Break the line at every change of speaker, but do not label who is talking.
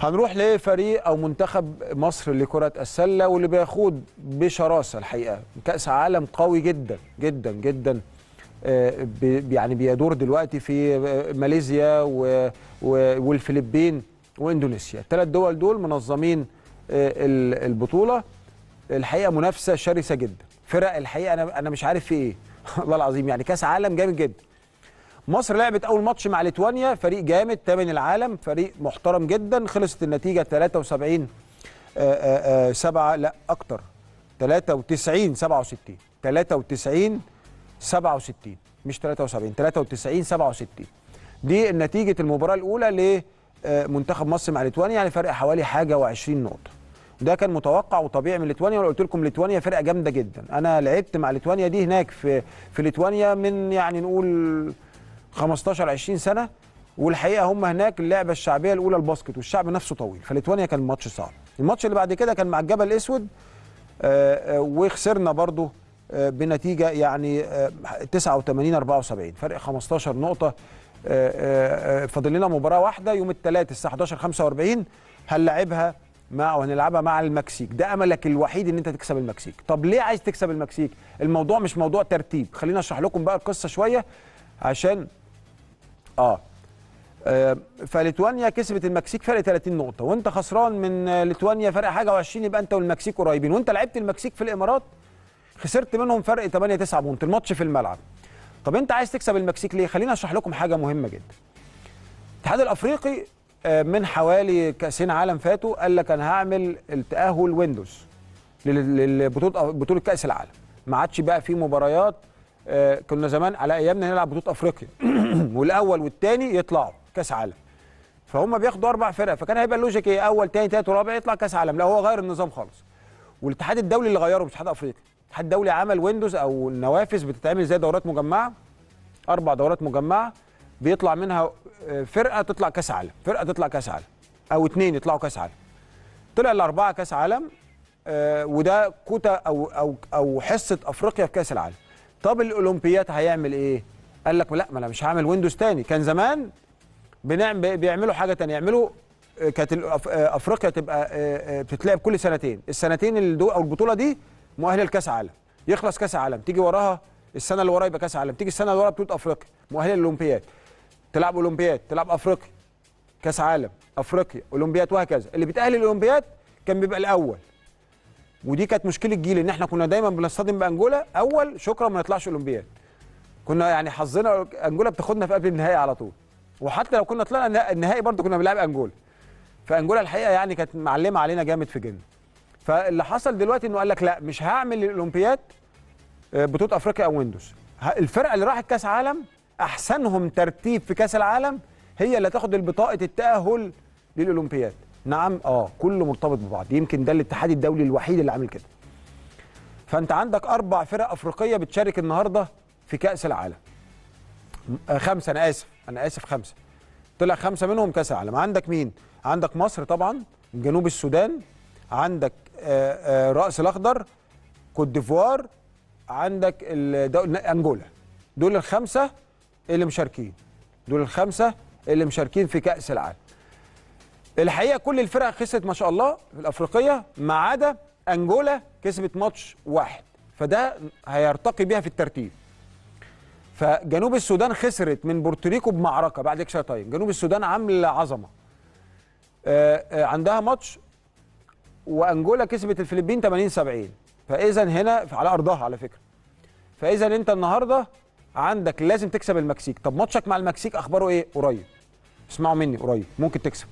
هنروح لفريق او منتخب مصر لكره السله واللي بيخوض بشراسه الحقيقه كاس عالم قوي جدا جدا جدا آه، يعني بيدور دلوقتي في آه، ماليزيا والفلبين واندونيسيا الثلاث دول دول منظمين آه، البطوله الحقيقه منافسه شرسه جدا فرق الحقيقه انا انا مش عارف في ايه والله العظيم يعني كاس عالم جامد جدا مصر لعبت اول ماتش مع ليتوانيا فريق جامد ثامن العالم فريق محترم جدا خلصت النتيجه 73 7 آه، آه، آه، لا اكتر 93 67 93 67 مش 73 93 67 دي نتيجه المباراه الاولى لمنتخب مصر مع ليتوانيا يعني فرق حوالي حاجه و20 نقطه ده كان متوقع وطبيعي من ليتوانيا وانا قلت لكم ليتوانيا فرقه جامده جدا انا لعبت مع ليتوانيا دي هناك في في ليتوانيا من يعني نقول 15 20 سنه والحقيقه هم هناك اللعبه الشعبيه الاولى الباسكت والشعب نفسه طويل فليتوانيا كان ماتش صعب الماتش اللي بعد كده كان مع الجبل الاسود آه، آه، وخسرنا برضه آه، بنتيجه يعني 89 74 فرق 15 نقطه فاضل لنا مباراه واحده يوم الثلاث الساعه 11 45 هنلاعبها مع وهنلعبها مع المكسيك ده املك الوحيد ان انت تكسب المكسيك طب ليه عايز تكسب المكسيك الموضوع مش موضوع ترتيب خلينا اشرح لكم بقى القصه شويه عشان اه, آه فليتوانيا كسبت المكسيك فرق 30 نقطه وانت خسران من ليتوانيا فرق حاجه و20 يبقى انت والمكسيك قريبين وانت لعبت المكسيك في الامارات خسرت منهم فرق 8 9 بونت الماتش في الملعب طب انت عايز تكسب المكسيك ليه خليني اشرح لكم حاجه مهمه جدا الاتحاد الافريقي آه، من حوالي كاسين عالم فاتوا قال لك انا هعمل التاهل ويندوز لبطوله بطوله كاس العالم ما عادش بقى في مباريات آه، كنا زمان على ايامنا نلعب بطوله افريقيا والاول والثاني يطلعوا كاس عالم فهم بياخدوا اربع فرق فكان هيبقى اللوجيك ايه اول ثاني ثالث ورابع يطلع كاس عالم لا هو غير النظام خالص والاتحاد الدولي اللي غيره مش اتحاد افريقيا الاتحاد الدولي عمل ويندوز او النوافذ بتتعمل زي دورات مجمعه اربع دورات مجمعه بيطلع منها آه، فرقه تطلع كاس عالم فرقه تطلع كاس عالم او اثنين يطلعوا كاس عالم طلع الاربعه كاس عالم آه، وده كوتا او او او حصه افريقيا في كاس العالم طب الاولمبيات هيعمل ايه قال لك لا ما انا مش هعمل ويندوز تاني كان زمان بنعمل بيعملوا حاجه تانية يعملوا آه، كانت آه، افريقيا تبقى آه، بتتلعب كل سنتين السنتين دول او البطوله دي مؤهله لكاس عالم يخلص كاس عالم تيجي وراها السنه اللي وراها يبقى كاس عالم تيجي السنه اللي وراها بطوله افريقيا مؤهله للاولمبياد تلعب اولمبياد تلعب افريقيا كاس عالم افريقيا اولمبياد وهكذا اللي بيتاهل الاولمبياد كان بيبقى الاول ودي كانت مشكله الجيل ان احنا كنا دايما بنصطدم بانجولا اول شكرا ما نطلعش اولمبياد كنا يعني حظنا انجولا بتاخدنا في قبل النهائي على طول وحتى لو كنا طلعنا النهائي برضه كنا بنلعب انجولا فانجولا الحقيقه يعني كانت معلمه علينا جامد في جن فاللي حصل دلوقتي انه قال لك لا مش هعمل الاولمبياد آه، بطوله افريقيا او ويندوز الفرقه اللي راحت كاس عالم احسنهم ترتيب في كاس العالم هي اللي تاخد البطاقه التاهل للاولمبياد نعم اه كله مرتبط ببعض يمكن ده الاتحاد الدولي الوحيد اللي عامل كده فانت عندك اربع فرق افريقيه بتشارك النهارده في كاس العالم آه، خمسه انا اسف انا اسف خمسه طلع خمسه منهم كاس العالم عندك مين عندك مصر طبعا جنوب السودان عندك آه، آه، راس الاخضر كوت ديفوار عندك انجولا دول الخمسه اللي مشاركين دول الخمسه اللي مشاركين في كاس العالم الحقيقه كل الفرق خسرت ما شاء الله في الافريقيه ما عدا انجولا كسبت ماتش واحد فده هيرتقي بيها في الترتيب فجنوب السودان خسرت من بورتوريكو بمعركه بعد اكسترا تايم جنوب السودان عامله عظمه آه، آه، عندها ماتش وانجولا كسبت الفلبين 80 70 فاذا هنا على ارضها على فكره فاذا انت النهارده عندك لازم تكسب المكسيك طب ماتشك مع المكسيك اخباره ايه قريب اسمعوا مني قريب ممكن تكسب